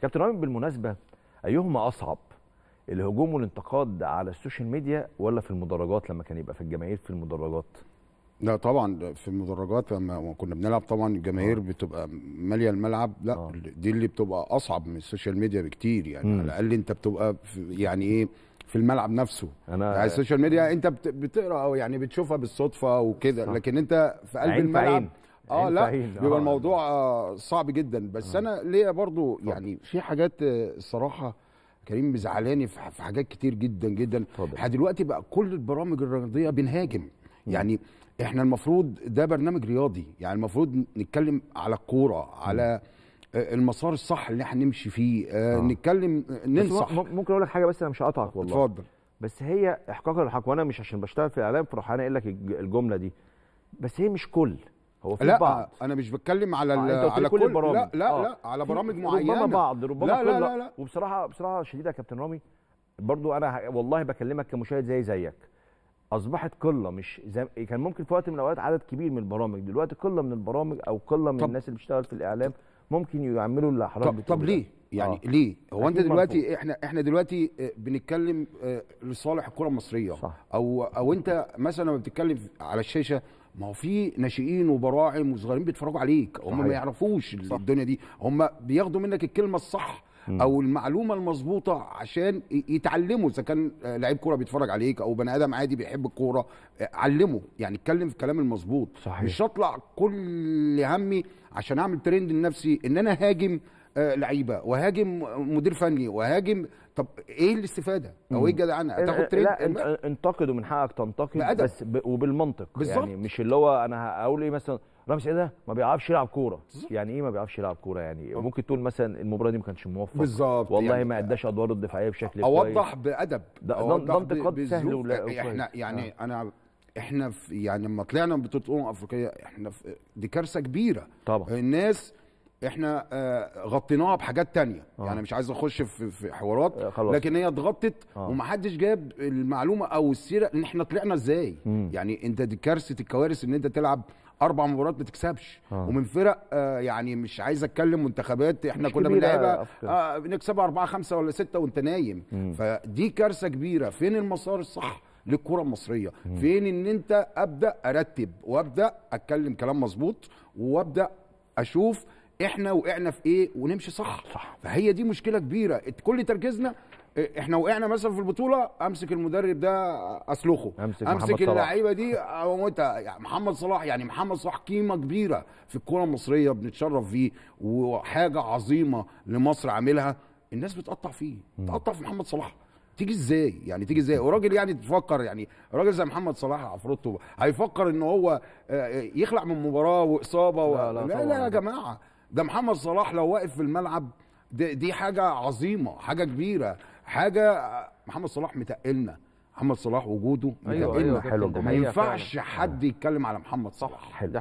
كابتن رامي بالمناسبه ايهما اصعب الهجوم والانتقاد على السوشيال ميديا ولا في المدرجات لما كان يبقى في الجماهير في المدرجات لا طبعا في المدرجات لما كنا بنلعب طبعا الجماهير آه. بتبقى ماليه الملعب لا آه. دي اللي بتبقى اصعب من السوشيال ميديا بكتير يعني م. على الاقل انت بتبقى يعني ايه في الملعب نفسه أنا يعني السوشيال ميديا انت بتقرا او يعني بتشوفها بالصدفه وكده لكن انت في قلب الملعب اه لا بيبقى آه. الموضوع آه صعب جدا بس آه. انا ليا برضو يعني في حاجات الصراحه آه، كريم مزعلاني في حاجات كتير جدا جدا دلوقتي بقى كل البرامج الرياضيه بنهاجم يعني احنا المفروض ده برنامج رياضي يعني المفروض نتكلم على الكوره على آه، المسار الصح اللي احنا نمشي فيه آه آه. نتكلم ننصح ممكن اقول لك حاجه بس انا مش هقطعك والله اتفضل بس هي احقاقا للحق وانا مش عشان بشتغل في الاعلام فراح اقول قايل لك الجمله دي بس هي مش كل هو في لا بعض. انا مش بتكلم على آه، على كل البرامج لا لا, آه. لا على برامج معينه ربما بعض ربما لا, لا لا لا وبصراحه بصراحه شديده يا كابتن رامي برضو انا والله بكلمك كمشاهد زي زيك اصبحت قله مش زي كان ممكن في وقت من الاوقات عدد كبير من البرامج دلوقتي قله من البرامج او قله من الناس اللي بتشتغل في الاعلام ممكن يعملوا الاحراج طب, طب ليه يعني آه. ليه هو انت دلوقتي مرفوض. احنا احنا دلوقتي آه، بنتكلم آه، لصالح الكره المصريه صح. او او انت مثلا لما بتتكلم على الشاشه ما هو في ناشئين وبراعم وصغيرين بيتفرجوا عليك هم ما يعرفوش صح. الدنيا دي هم بياخدوا منك الكلمه الصح مم. او المعلومه المظبوطه عشان يتعلموا اذا كان لعيب كوره بيتفرج عليك او بني ادم عادي بيحب الكوره آه، علمه يعني اتكلم في الكلام المظبوط مش هطلع كل همي عشان اعمل ترند لنفسي ان انا هاجم آه، لعيبه وهاجم مدير فني وهاجم طب ايه الاستفاده او ايه الجدعنه هتاخد آه، آه، تريد لا انت انتقد ومن حقك تنتقد بأدب. بس ب... وبالمنطق بالزبط. يعني مش اللي هو انا هقول ايه مثلا رامز ايه ده ما بيعرفش يلعب كوره يعني ايه ما بيعرفش يلعب كوره يعني أوه. ممكن تقول مثلا المباراه دي ما كانش موفق بالظبط والله يعني ما اداش ادواره الدفاعيه بشكل كويس اوضح بادب ده انتقاد سهل ولا احنا يعني آه. انا احنا في يعني لما طلعنا من بطوله الامم الافريقيه احنا في دي كارثه كبيره طبعا الناس احنا آه، غطيناها بحاجات تانية آه. يعني مش عايز اخش في حوارات آه، خلص. لكن هي اتغطت آه. ومحدش جاب المعلومه او السيره ان احنا طلعنا ازاي مم. يعني انت دي كارثه الكوارث ان انت تلعب اربع مباريات ما تكسبش آه. ومن فرق آه، يعني مش عايز اتكلم منتخبات احنا كنا بنلعبها آه نكسبها اربعه خمسه ولا سته وانت نايم مم. فدي كارثه كبيره فين المسار الصح للكره المصريه مم. فين ان انت ابدا ارتب وابدا اتكلم كلام مظبوط وابدا اشوف احنا وقعنا في ايه ونمشي صح صح فهي دي مشكله كبيره كل تركيزنا اه، احنا وقعنا مثلا في البطوله امسك المدرب ده اسلخه امسك, أمسك اللعيبه دي اموتها يعني محمد صلاح يعني محمد صلاح قيمه كبيره في الكره المصريه بنتشرف فيه وحاجه عظيمه لمصر عاملها الناس بتقطع فيه بتقطع في محمد صلاح تيجي ازاي يعني تيجي ازاي وراجل يعني تفكر يعني راجل زي محمد صلاح عفروتو هيفكر ان هو اه، اه، يخلع من مباراه واصابه لا, و... لا, لا, لا, لا يا جماعه ده محمد صلاح لو واقف في الملعب دي دي حاجه عظيمه حاجه كبيره حاجه محمد صلاح متقلنا محمد صلاح وجوده أيوة متقلنا أيوة حلو ما ينفعش حد يتكلم على محمد صلاح حلو